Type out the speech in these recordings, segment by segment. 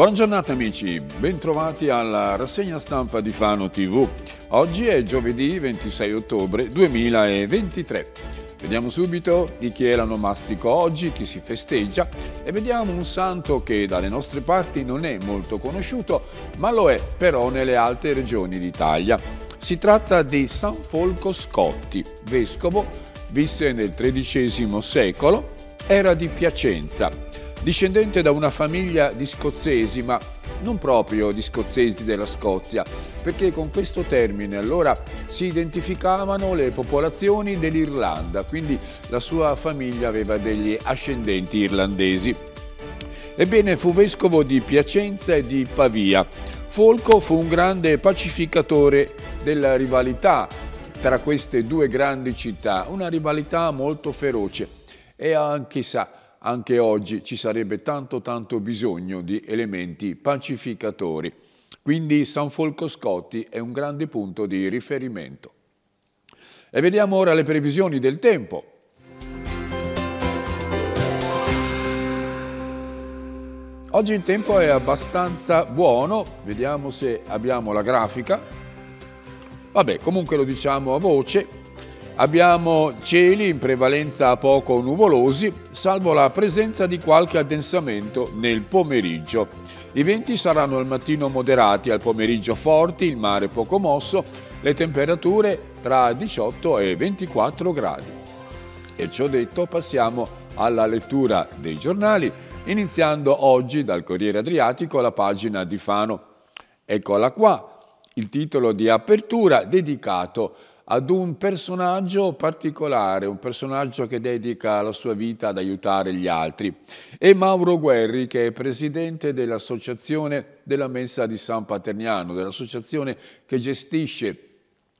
Buona giornata amici, bentrovati alla rassegna stampa di Fano TV. Oggi è giovedì 26 ottobre 2023. Vediamo subito di chi è l'anomastico oggi, chi si festeggia e vediamo un santo che dalle nostre parti non è molto conosciuto, ma lo è però nelle altre regioni d'Italia. Si tratta di San Folco Scotti, vescovo, visse nel XIII secolo, era di Piacenza Discendente da una famiglia di scozzesi, ma non proprio di scozzesi della Scozia, perché con questo termine allora si identificavano le popolazioni dell'Irlanda, quindi la sua famiglia aveva degli ascendenti irlandesi. Ebbene, fu vescovo di Piacenza e di Pavia. Folco fu un grande pacificatore della rivalità tra queste due grandi città, una rivalità molto feroce e anche chissà, anche oggi ci sarebbe tanto tanto bisogno di elementi pacificatori. Quindi San Folco Scotti è un grande punto di riferimento. E vediamo ora le previsioni del tempo. Oggi il tempo è abbastanza buono, vediamo se abbiamo la grafica. Vabbè, comunque lo diciamo a voce, Abbiamo cieli in prevalenza poco nuvolosi, salvo la presenza di qualche addensamento nel pomeriggio. I venti saranno al mattino moderati, al pomeriggio forti, il mare poco mosso, le temperature tra 18 e 24 gradi. E ciò detto passiamo alla lettura dei giornali, iniziando oggi dal Corriere Adriatico la pagina di Fano. Eccola qua, il titolo di apertura dedicato a ad un personaggio particolare, un personaggio che dedica la sua vita ad aiutare gli altri. È Mauro Guerri che è presidente dell'Associazione della Messa di San Paterniano, dell'associazione che gestisce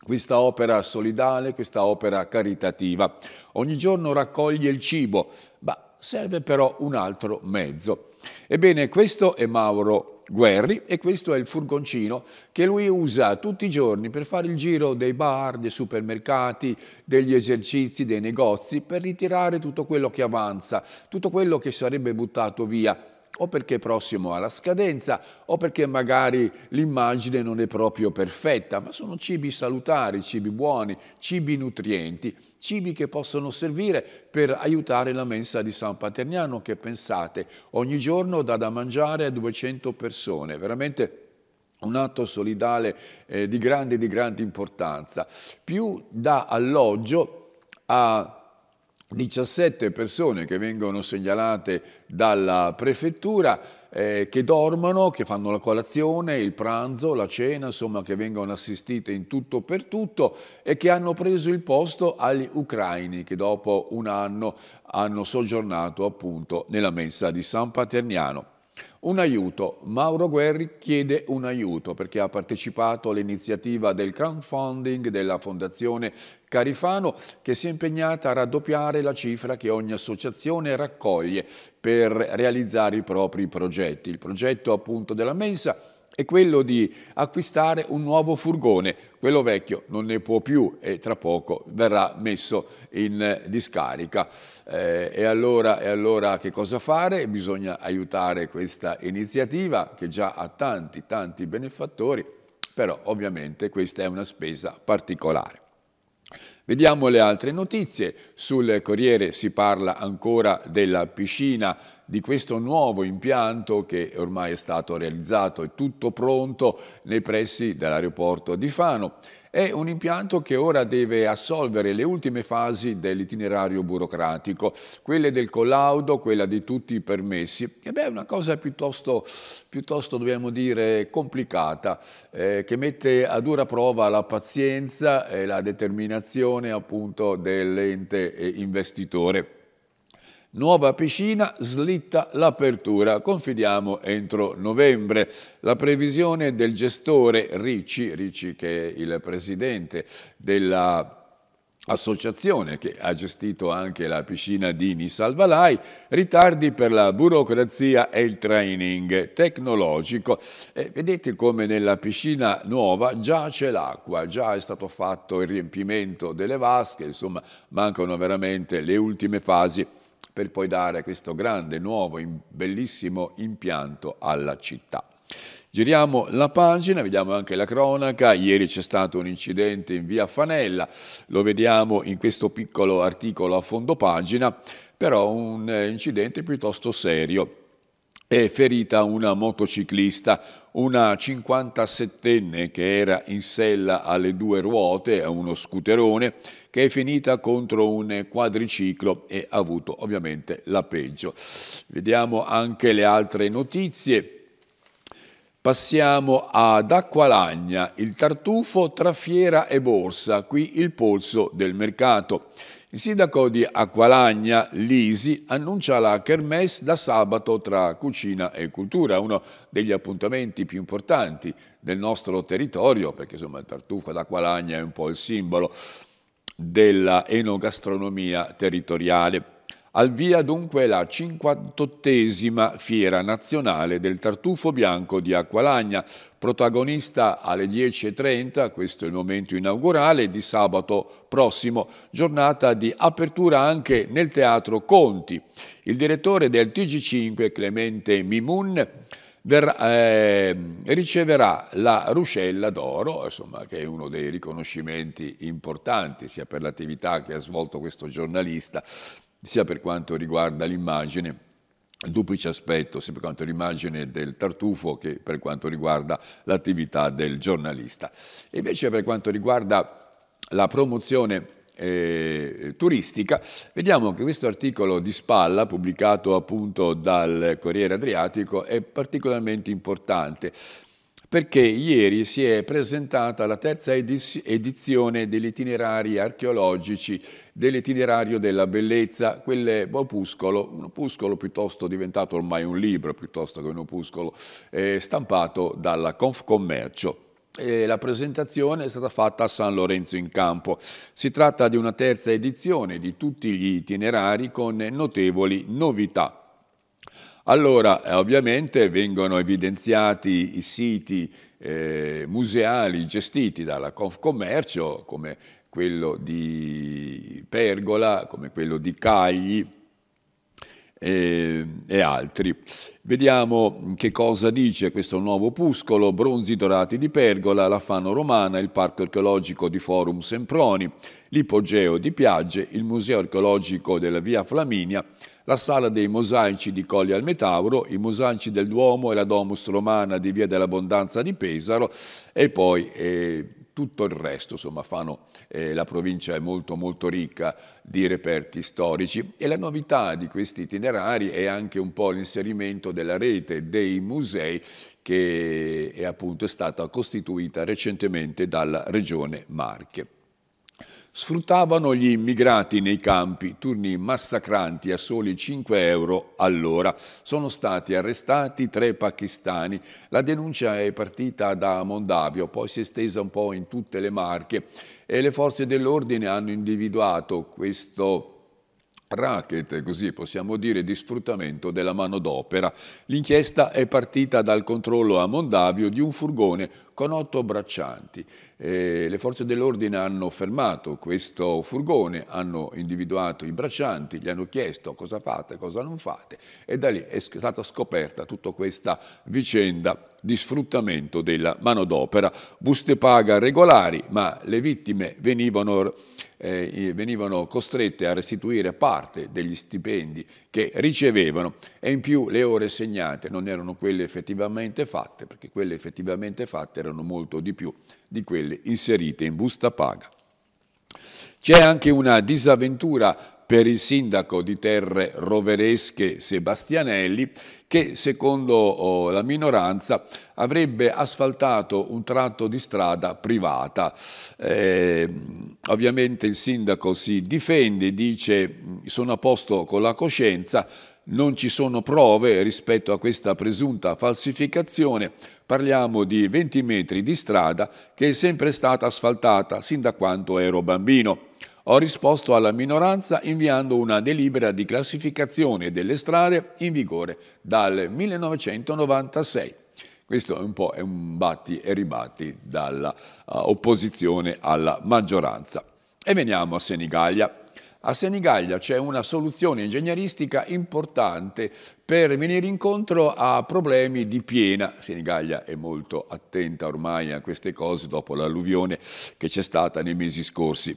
questa opera solidale, questa opera caritativa. Ogni giorno raccoglie il cibo, ma serve però un altro mezzo. Ebbene, questo è Mauro Guerri e questo è il furgoncino che lui usa tutti i giorni per fare il giro dei bar, dei supermercati, degli esercizi, dei negozi, per ritirare tutto quello che avanza, tutto quello che sarebbe buttato via o perché è prossimo alla scadenza, o perché magari l'immagine non è proprio perfetta, ma sono cibi salutari, cibi buoni, cibi nutrienti, cibi che possono servire per aiutare la mensa di San Paterniano, che pensate, ogni giorno dà da mangiare a 200 persone, veramente un atto solidale eh, di grande, di grande importanza, più dà alloggio a 17 persone che vengono segnalate dalla prefettura eh, che dormono, che fanno la colazione, il pranzo, la cena, insomma che vengono assistite in tutto per tutto e che hanno preso il posto agli ucraini che dopo un anno hanno soggiornato appunto nella mensa di San Paterniano. Un aiuto. Mauro Guerri chiede un aiuto perché ha partecipato all'iniziativa del crowdfunding della Fondazione Carifano che si è impegnata a raddoppiare la cifra che ogni associazione raccoglie per realizzare i propri progetti. Il progetto appunto della mensa è quello di acquistare un nuovo furgone, quello vecchio non ne può più e tra poco verrà messo in discarica. Eh, e, allora, e, allora, che cosa fare? Bisogna aiutare questa iniziativa che già ha tanti, tanti benefattori, però ovviamente questa è una spesa particolare. Vediamo le altre notizie. Sul Corriere si parla ancora della piscina di questo nuovo impianto che ormai è stato realizzato, è tutto pronto nei pressi dell'aeroporto di Fano. È un impianto che ora deve assolvere le ultime fasi dell'itinerario burocratico, quelle del collaudo, quella di tutti i permessi. E beh, è una cosa piuttosto, piuttosto dobbiamo dire, complicata, eh, che mette a dura prova la pazienza e la determinazione appunto dell'ente eh, investitore. Nuova piscina slitta l'apertura, confidiamo entro novembre. La previsione del gestore Ricci, Ricci che è il presidente della associazione che ha gestito anche la piscina di Nisalvalai, ritardi per la burocrazia e il training tecnologico. E vedete come nella piscina nuova già c'è l'acqua, già è stato fatto il riempimento delle vasche, insomma mancano veramente le ultime fasi per poi dare questo grande, nuovo, bellissimo impianto alla città. Giriamo la pagina, vediamo anche la cronaca. Ieri c'è stato un incidente in via Fanella, lo vediamo in questo piccolo articolo a fondo pagina, però un eh, incidente piuttosto serio è ferita una motociclista, una 57enne che era in sella alle due ruote a uno scooterone che è finita contro un quadriciclo e ha avuto ovviamente la peggio. Vediamo anche le altre notizie. Passiamo ad Acqualagna, il tartufo tra fiera e borsa, qui il polso del mercato. Il sindaco di Acqualagna, Lisi, annuncia la Kermesse da sabato tra cucina e cultura, uno degli appuntamenti più importanti del nostro territorio, perché insomma il tartufo d'Acqualagna è un po' il simbolo della enogastronomia territoriale. Al via dunque la 58esima Fiera Nazionale del Tartufo Bianco di Acqualagna, protagonista alle 10.30, questo è il momento inaugurale, di sabato prossimo, giornata di apertura anche nel Teatro Conti. Il direttore del TG5, Clemente Mimun, Ver, eh, riceverà la Ruscella d'Oro, che è uno dei riconoscimenti importanti sia per l'attività che ha svolto questo giornalista, sia per quanto riguarda l'immagine il duplice aspetto sia per quanto riguarda l'immagine del tartufo che per quanto riguarda l'attività del giornalista. E invece per quanto riguarda la promozione eh, turistica, vediamo che questo articolo di Spalla, pubblicato appunto dal Corriere Adriatico, è particolarmente importante perché ieri si è presentata la terza edizione degli itinerari archeologici dell'itinerario della bellezza, quel opuscolo, un opuscolo piuttosto diventato ormai un libro piuttosto che un opuscolo, eh, stampato dalla Confcommercio. Eh, la presentazione è stata fatta a San Lorenzo in Campo. Si tratta di una terza edizione di tutti gli itinerari con notevoli novità. Allora, eh, ovviamente vengono evidenziati i siti eh, museali gestiti dalla Confcommercio, come quello di Pergola, come quello di Cagli e, ehm, e altri. Vediamo che cosa dice questo nuovo opuscolo, Bronzi Dorati di Pergola, la Fano Romana, il Parco Archeologico di Forum Semproni, l'Ipogeo di Piagge, il Museo Archeologico della Via Flaminia, la sala dei mosaici di Colli al Metauro, i mosaici del Duomo e la Domus Romana di Via dell'Abbondanza di Pesaro e poi eh, tutto il resto, insomma, fanno, eh, la provincia è molto molto ricca di reperti storici e la novità di questi itinerari è anche un po' l'inserimento della rete dei musei che è appunto stata costituita recentemente dalla Regione Marche sfruttavano gli immigrati nei campi, turni massacranti a soli 5 euro all'ora. Sono stati arrestati tre pakistani. La denuncia è partita da Mondavio, poi si è estesa un po' in tutte le marche e le forze dell'ordine hanno individuato questo racket, così possiamo dire, di sfruttamento della manodopera. L'inchiesta è partita dal controllo a Mondavio di un furgone con otto braccianti. Eh, le forze dell'ordine hanno fermato questo furgone, hanno individuato i braccianti, gli hanno chiesto cosa fate, cosa non fate e da lì è stata scoperta tutta questa vicenda di sfruttamento della manodopera, buste paga regolari, ma le vittime venivano, eh, venivano costrette a restituire parte degli stipendi che ricevevano e in più le ore segnate non erano quelle effettivamente fatte, perché quelle effettivamente fatte erano molto di più di quelle quelle inserite in busta paga. C'è anche una disavventura per il sindaco di Terre Roveresche Sebastianelli che secondo oh, la minoranza avrebbe asfaltato un tratto di strada privata. Eh, ovviamente il sindaco si difende, dice sono a posto con la coscienza, non ci sono prove rispetto a questa presunta falsificazione, parliamo di 20 metri di strada che è sempre stata asfaltata sin da quando ero bambino. Ho risposto alla minoranza inviando una delibera di classificazione delle strade in vigore dal 1996. Questo è un po' un batti e ribatti dall'opposizione eh, alla maggioranza. E veniamo a Senigallia. A Senigallia c'è una soluzione ingegneristica importante per venire incontro a problemi di piena. Senigallia è molto attenta ormai a queste cose dopo l'alluvione che c'è stata nei mesi scorsi.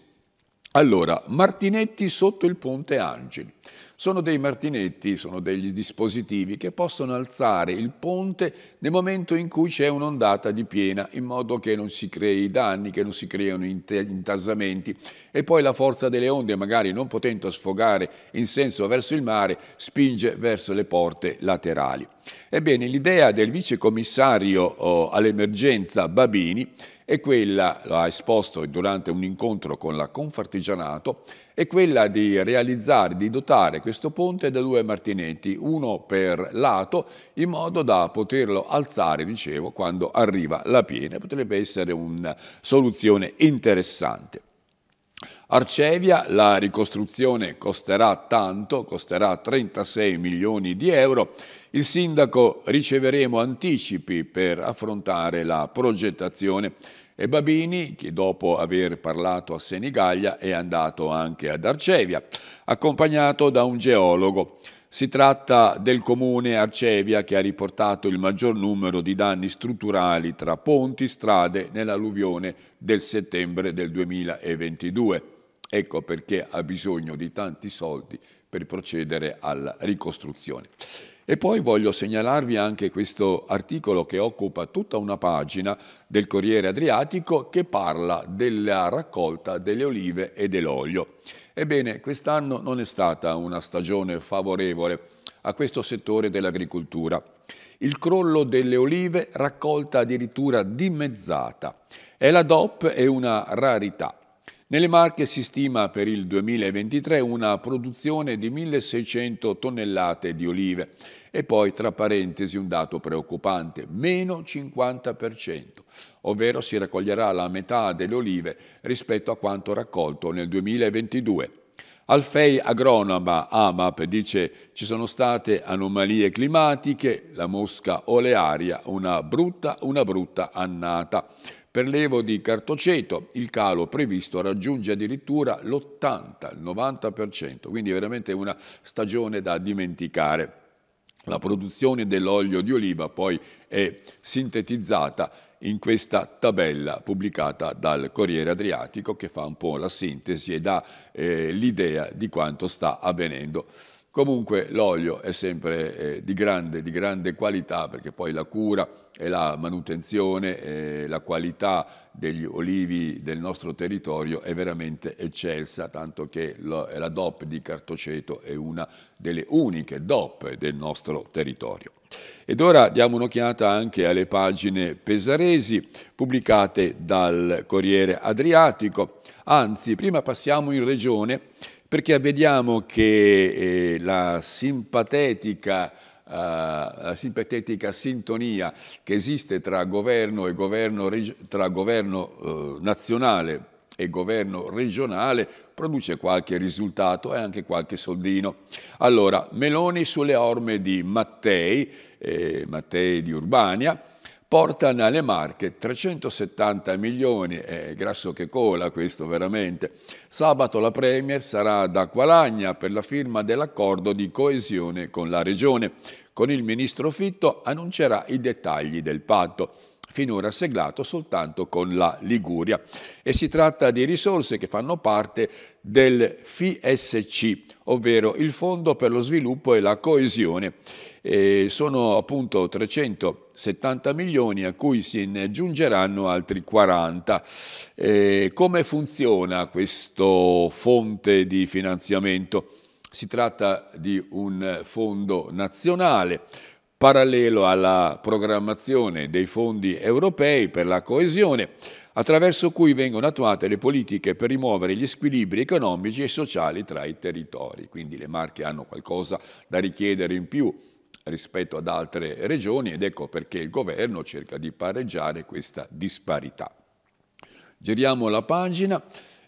Allora, martinetti sotto il ponte Angeli. Sono dei martinetti, sono degli dispositivi che possono alzare il ponte nel momento in cui c'è un'ondata di piena, in modo che non si crei danni, che non si creino intasamenti. E poi la forza delle onde, magari non potendo sfogare in senso verso il mare, spinge verso le porte laterali. Ebbene, l'idea del vicecommissario oh, all'emergenza Babini è quella, lo ha esposto durante un incontro con la Confartigianato, è quella di realizzare, di dotare questo ponte da due martinetti, uno per lato, in modo da poterlo alzare, dicevo, quando arriva la piena. Potrebbe essere una soluzione interessante. Arcevia, la ricostruzione costerà tanto, costerà 36 milioni di euro. Il sindaco riceveremo anticipi per affrontare la progettazione e Babini, che dopo aver parlato a Senigallia è andato anche ad Arcevia, accompagnato da un geologo. Si tratta del comune Arcevia che ha riportato il maggior numero di danni strutturali tra ponti, e strade nell'alluvione del settembre del 2022. Ecco perché ha bisogno di tanti soldi per procedere alla ricostruzione. E poi voglio segnalarvi anche questo articolo che occupa tutta una pagina del Corriere Adriatico che parla della raccolta delle olive e dell'olio. Ebbene, quest'anno non è stata una stagione favorevole a questo settore dell'agricoltura. Il crollo delle olive raccolta addirittura dimezzata e la DOP è una rarità. Nelle Marche si stima per il 2023 una produzione di 1.600 tonnellate di olive. E poi, tra parentesi, un dato preoccupante, meno 50%, ovvero si raccoglierà la metà delle olive rispetto a quanto raccolto nel 2022. Alfei Agronoma AMAP dice ci sono state anomalie climatiche, la mosca olearia, una brutta, una brutta annata. Per l'Evo di Cartoceto il calo previsto raggiunge addirittura l'80-90%, quindi veramente una stagione da dimenticare. La produzione dell'olio di oliva poi è sintetizzata in questa tabella pubblicata dal Corriere Adriatico che fa un po' la sintesi e dà eh, l'idea di quanto sta avvenendo. Comunque l'olio è sempre eh, di, grande, di grande qualità perché poi la cura e la manutenzione e la qualità degli olivi del nostro territorio è veramente eccelsa, tanto che la DOP di Cartoceto è una delle uniche DOP del nostro territorio. Ed ora diamo un'occhiata anche alle pagine pesaresi pubblicate dal Corriere Adriatico. Anzi, prima passiamo in regione perché vediamo che eh, la simpatetica eh, eh ipotetica sintonia che esiste tra governo, e governo, tra governo eh, nazionale e governo regionale produce qualche risultato e anche qualche soldino. Allora, Meloni sulle orme di Mattei, eh, Mattei di Urbania, porta nelle Marche 370 milioni, è grasso che cola questo veramente. Sabato la Premier sarà da Qualagna per la firma dell'accordo di coesione con la Regione con il ministro Fitto annuncerà i dettagli del patto finora seglato soltanto con la Liguria e si tratta di risorse che fanno parte del FISC, ovvero il Fondo per lo Sviluppo e la Coesione. E sono appunto 370 milioni a cui si aggiungeranno altri 40. E come funziona questo fonte di finanziamento? Si tratta di un fondo nazionale parallelo alla programmazione dei fondi europei per la coesione, attraverso cui vengono attuate le politiche per rimuovere gli squilibri economici e sociali tra i territori. Quindi le Marche hanno qualcosa da richiedere in più rispetto ad altre regioni ed ecco perché il governo cerca di pareggiare questa disparità. Giriamo la pagina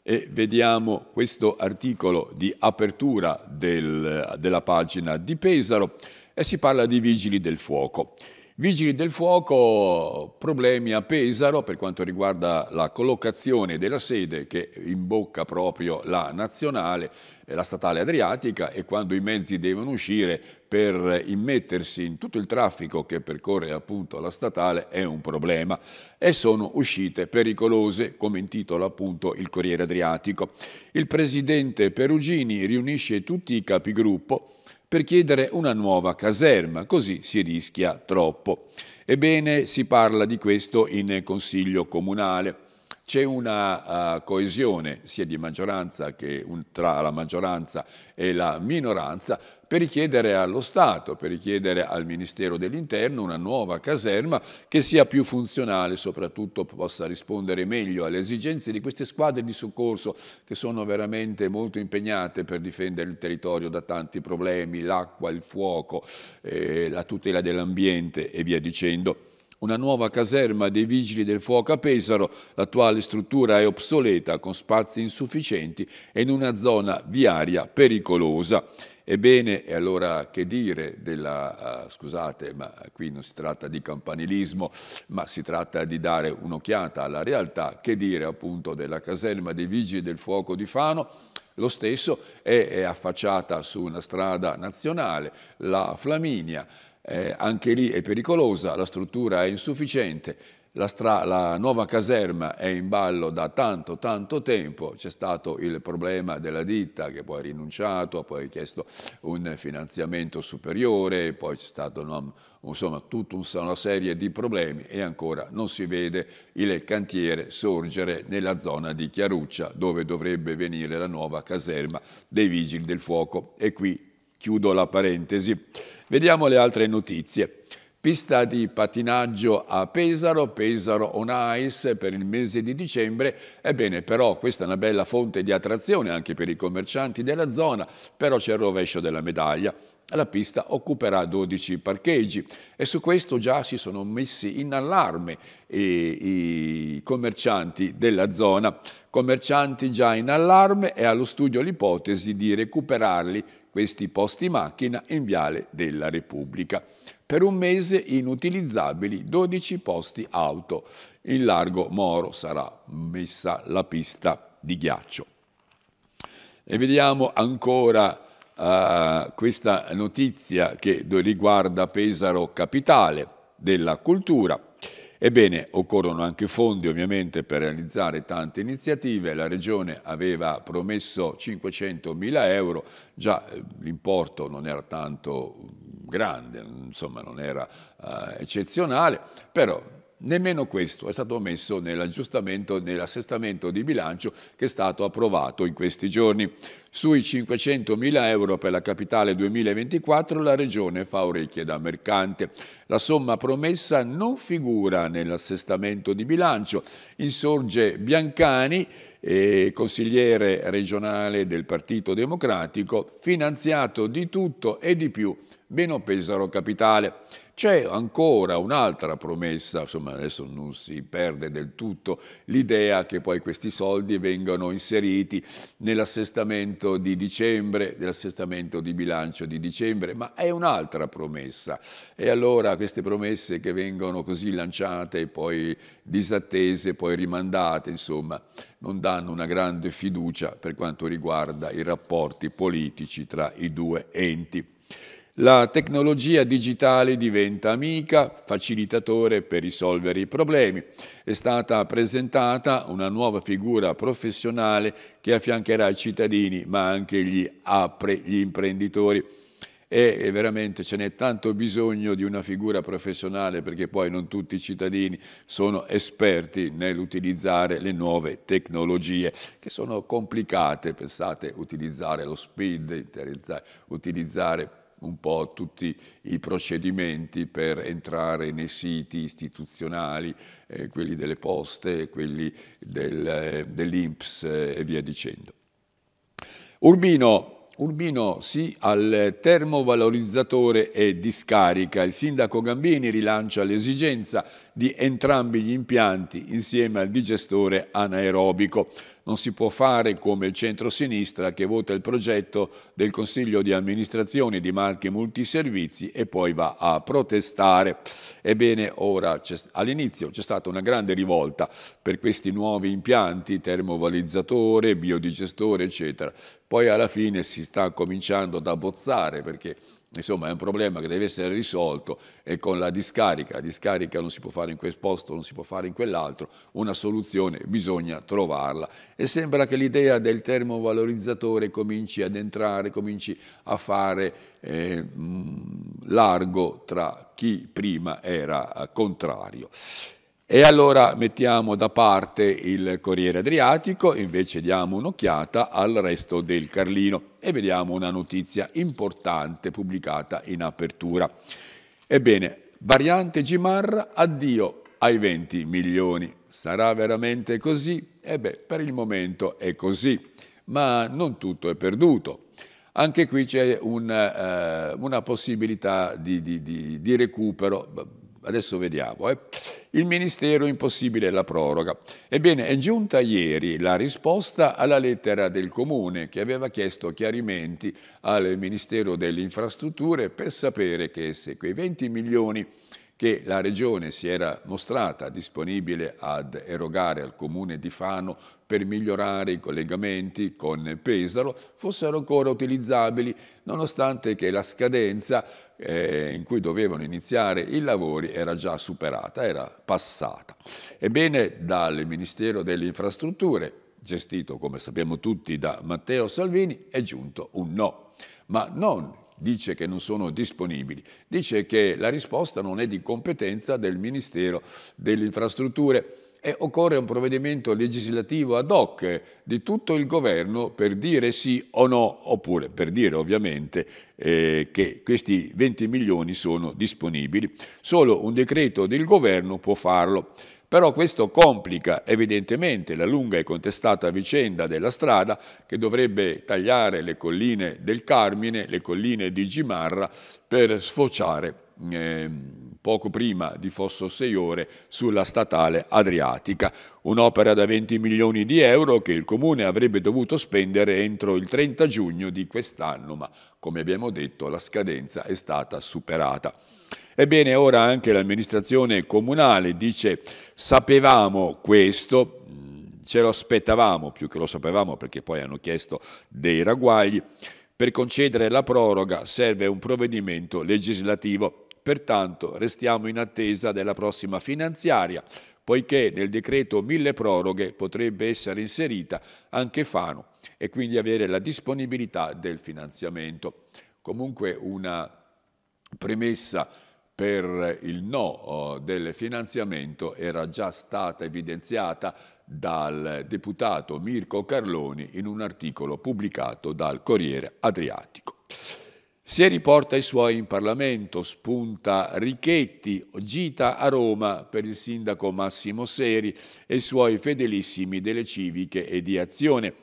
e vediamo questo articolo di apertura del, della pagina di Pesaro e si parla di vigili del fuoco. Vigili del fuoco, problemi a Pesaro per quanto riguarda la collocazione della sede che imbocca proprio la nazionale, eh, la statale adriatica e quando i mezzi devono uscire per immettersi in tutto il traffico che percorre appunto la statale è un problema e sono uscite pericolose come intitola appunto il Corriere Adriatico. Il presidente Perugini riunisce tutti i capigruppo per chiedere una nuova caserma, così si rischia troppo. Ebbene, si parla di questo in Consiglio Comunale. C'è una uh, coesione sia di maggioranza che un, tra la maggioranza e la minoranza, per richiedere allo Stato, per richiedere al Ministero dell'Interno una nuova caserma che sia più funzionale, soprattutto possa rispondere meglio alle esigenze di queste squadre di soccorso che sono veramente molto impegnate per difendere il territorio da tanti problemi, l'acqua, il fuoco, eh, la tutela dell'ambiente e via dicendo una nuova caserma dei vigili del fuoco a Pesaro, l'attuale struttura è obsoleta, con spazi insufficienti e in una zona viaria pericolosa. Ebbene, e allora che dire della, uh, scusate, ma qui non si tratta di campanilismo, ma si tratta di dare un'occhiata alla realtà, che dire appunto della caserma dei Vigili del Fuoco di Fano, lo stesso è, è affacciata su una strada nazionale, la Flaminia, eh, anche lì è pericolosa, la struttura è insufficiente, la, stra- la, nuova caserma è in ballo da tanto tanto tempo, c'è stato il problema della ditta che poi ha rinunciato, poi ha chiesto un finanziamento superiore, poi c'è stato no, insomma, tutta una serie di problemi e ancora non si vede il cantiere sorgere nella zona di Chiaruccia dove dovrebbe venire la nuova caserma dei Vigili del Fuoco. E qui chiudo la parentesi. Vediamo le altre notizie pista di patinaggio a Pesaro, Pesaro on Ice per il mese di dicembre. Ebbene, però questa è una bella fonte di attrazione anche per i commercianti della zona, però c'è il rovescio della medaglia. La pista occuperà 12 parcheggi e su questo già si sono messi in allarme i, eh, i commercianti della zona. Commercianti già in allarme e allo studio l'ipotesi di recuperarli questi posti macchina in Viale della Repubblica. Per un mese inutilizzabili 12 posti auto. In largo Moro sarà messa la pista di ghiaccio. E vediamo ancora uh, questa notizia che riguarda Pesaro Capitale della Cultura. Ebbene, occorrono anche fondi ovviamente per realizzare tante iniziative, la Regione aveva promesso 500 mila euro, già eh, l'importo non era tanto grande, insomma non era uh, eccezionale, però nemmeno questo è stato messo nell'aggiustamento, nell'assestamento di bilancio che è stato approvato in questi giorni. Sui 500 mila euro per la capitale 2024 la Regione fa orecchie da mercante. La somma promessa non figura nell'assestamento di bilancio. Insorge Biancani, eh, consigliere regionale del Partito Democratico, finanziato di tutto e di più meno Pesaro Capitale. C'è ancora un'altra promessa, insomma adesso non si perde del tutto l'idea che poi questi soldi vengano inseriti nell'assestamento di dicembre, nell'assestamento di bilancio di dicembre, ma è un'altra promessa. E allora queste promesse che vengono così lanciate poi disattese, poi rimandate, insomma, non danno una grande fiducia per quanto riguarda i rapporti politici tra i due enti. La tecnologia digitale diventa amica, facilitatore per risolvere i problemi. È stata presentata una nuova figura professionale che affiancherà i cittadini, ma anche gli, apre, gli imprenditori. E veramente ce n'è tanto bisogno di una figura professionale perché poi non tutti i cittadini sono esperti nell'utilizzare le nuove tecnologie che sono complicate, pensate utilizzare lo speed, utilizzare un po' tutti i procedimenti per entrare nei siti istituzionali, eh, quelli delle poste, quelli del, eh, dell'INPS eh, e via dicendo. Urbino Urbino sì al termovalorizzatore e discarica. Il sindaco Gambini rilancia l'esigenza di entrambi gli impianti insieme al digestore anaerobico non si può fare come il centro-sinistra che vota il progetto del Consiglio di amministrazione di marche multiservizi e poi va a protestare. Ebbene, ora all'inizio c'è stata una grande rivolta per questi nuovi impianti, termovalizzatore, biodigestore, eccetera. Poi alla fine si sta cominciando ad abbozzare perché Insomma è un problema che deve essere risolto e con la discarica, la discarica non si può fare in quel posto, non si può fare in quell'altro, una soluzione bisogna trovarla. E sembra che l'idea del termovalorizzatore cominci ad entrare, cominci a fare eh, largo tra chi prima era eh, contrario. E allora mettiamo da parte il Corriere Adriatico, invece diamo un'occhiata al resto del Carlino e vediamo una notizia importante pubblicata in apertura. Ebbene, variante Gimarra, addio ai 20 milioni. Sarà veramente così? E eh beh, per il momento è così, ma non tutto è perduto. Anche qui c'è un, eh, una possibilità di, di, di, di recupero Adesso vediamo. Eh. Il Ministero impossibile la proroga. Ebbene, è giunta ieri la risposta alla lettera del Comune che aveva chiesto chiarimenti al Ministero delle Infrastrutture per sapere che se quei 20 milioni che la Regione si era mostrata disponibile ad erogare al Comune di Fano per migliorare i collegamenti con Pesaro fossero ancora utilizzabili nonostante che la scadenza eh, in cui dovevano iniziare i lavori era già superata, era passata. Ebbene dal Ministero delle Infrastrutture, gestito come sappiamo tutti da Matteo Salvini, è giunto un no ma non dice che non sono disponibili, dice che la risposta non è di competenza del Ministero delle Infrastrutture e occorre un provvedimento legislativo ad hoc di tutto il governo per dire sì o no, oppure per dire ovviamente eh, che questi 20 milioni sono disponibili. Solo un decreto del governo può farlo. Però questo complica evidentemente la lunga e contestata vicenda della strada che dovrebbe tagliare le colline del Carmine, le colline di Gimarra, per sfociare eh, poco prima di Fosso Seiore sulla statale Adriatica, un'opera da 20 milioni di euro che il Comune avrebbe dovuto spendere entro il 30 giugno di quest'anno, ma come abbiamo detto la scadenza è stata superata. Ebbene, ora anche l'amministrazione comunale dice sapevamo questo, mm, ce lo aspettavamo più che lo sapevamo perché poi hanno chiesto dei ragguagli, per concedere la proroga serve un provvedimento legislativo. Pertanto restiamo in attesa della prossima finanziaria, poiché nel decreto mille proroghe potrebbe essere inserita anche Fano e quindi avere la disponibilità del finanziamento. Comunque una premessa per il no oh, del finanziamento era già stata evidenziata dal deputato Mirko Carloni in un articolo pubblicato dal Corriere Adriatico. Si riporta i suoi in Parlamento, spunta Richetti, gita a Roma per il sindaco Massimo Seri e i suoi fedelissimi delle civiche e di azione.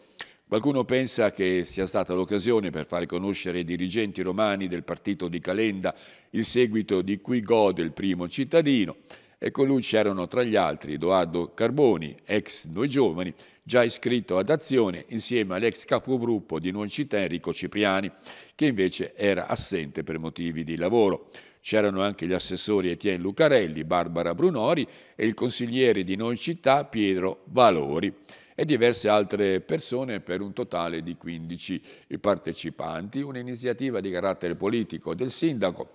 Qualcuno pensa che sia stata l'occasione per far conoscere ai dirigenti romani del partito di Calenda il seguito di cui gode il primo cittadino e con lui c'erano tra gli altri Edoardo Carboni, ex Noi Giovani, già iscritto ad Azione insieme all'ex capogruppo di Noi Città Enrico Cipriani, che invece era assente per motivi di lavoro. C'erano anche gli assessori Etienne Lucarelli, Barbara Brunori e il consigliere di Noi Città Pietro Valori e diverse altre persone per un totale di 15 partecipanti. Un'iniziativa di carattere politico del sindaco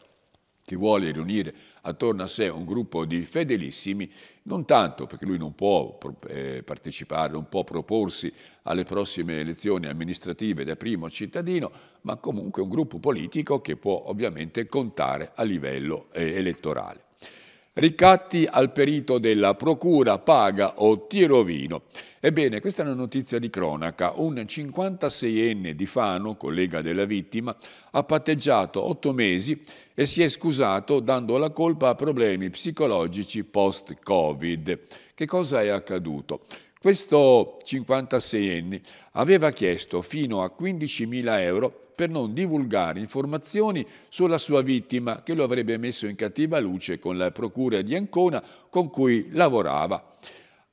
che vuole riunire attorno a sé un gruppo di fedelissimi, non tanto perché lui non può eh, partecipare, non può proporsi alle prossime elezioni amministrative da primo cittadino, ma comunque un gruppo politico che può ovviamente contare a livello eh, elettorale. Ricatti al perito della procura paga o tirovino. Ebbene, questa è una notizia di cronaca. Un 56enne di Fano, collega della vittima, ha patteggiato otto mesi e si è scusato dando la colpa a problemi psicologici post-Covid. Che cosa è accaduto? Questo 56enne aveva chiesto fino a 15.000 euro per non divulgare informazioni sulla sua vittima che lo avrebbe messo in cattiva luce con la procura di Ancona con cui lavorava.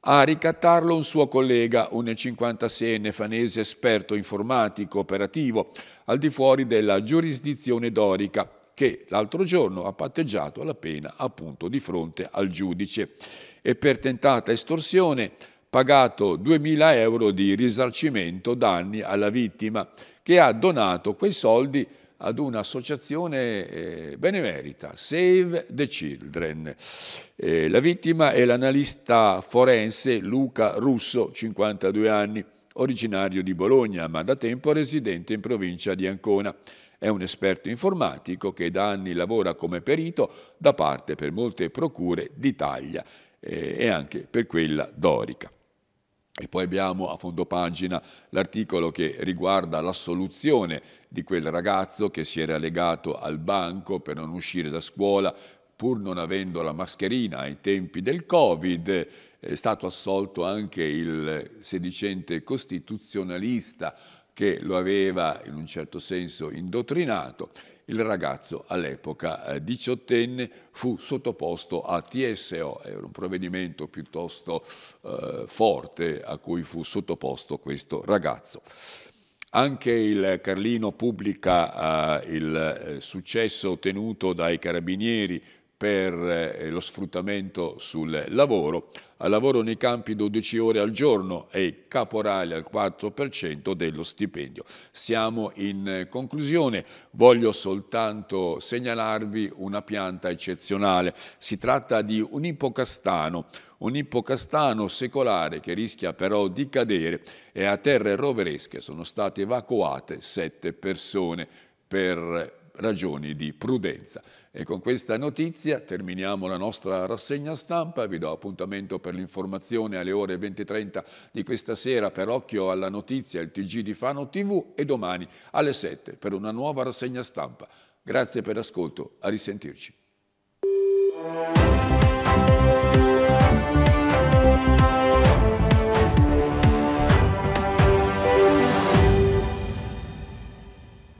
A ricattarlo un suo collega, un 56enne fanese esperto informatico operativo, al di fuori della giurisdizione dorica, che l'altro giorno ha patteggiato la pena appunto di fronte al giudice. E per tentata estorsione pagato 2.000 euro di risarcimento danni alla vittima, che ha donato quei soldi ad un'associazione eh, benemerita, Save the Children. Eh, la vittima è l'analista forense Luca Russo, 52 anni, originario di Bologna, ma da tempo residente in provincia di Ancona. È un esperto informatico che da anni lavora come perito da parte per molte procure d'Italia eh, e anche per quella dorica. E poi abbiamo a fondo pagina l'articolo che riguarda l'assoluzione di quel ragazzo che si era legato al banco per non uscire da scuola pur non avendo la mascherina ai tempi del Covid. È stato assolto anche il sedicente costituzionalista che lo aveva in un certo senso indottrinato il ragazzo all'epoca eh, diciottenne fu sottoposto a TSO, era un provvedimento piuttosto eh, forte a cui fu sottoposto questo ragazzo. Anche il Carlino pubblica eh, il eh, successo ottenuto dai carabinieri per eh, lo sfruttamento sul lavoro. Al lavoro nei campi 12 ore al giorno e caporale al 4% dello stipendio. Siamo in eh, conclusione, voglio soltanto segnalarvi una pianta eccezionale. Si tratta di un ippocastano, un ippocastano secolare che rischia però di cadere e a terre roveresche sono state evacuate sette persone per ragioni di prudenza. E con questa notizia terminiamo la nostra rassegna stampa, vi do appuntamento per l'informazione alle ore 20.30 di questa sera per Occhio alla Notizia, il TG di Fano TV e domani alle 7 per una nuova rassegna stampa. Grazie per l'ascolto, a risentirci.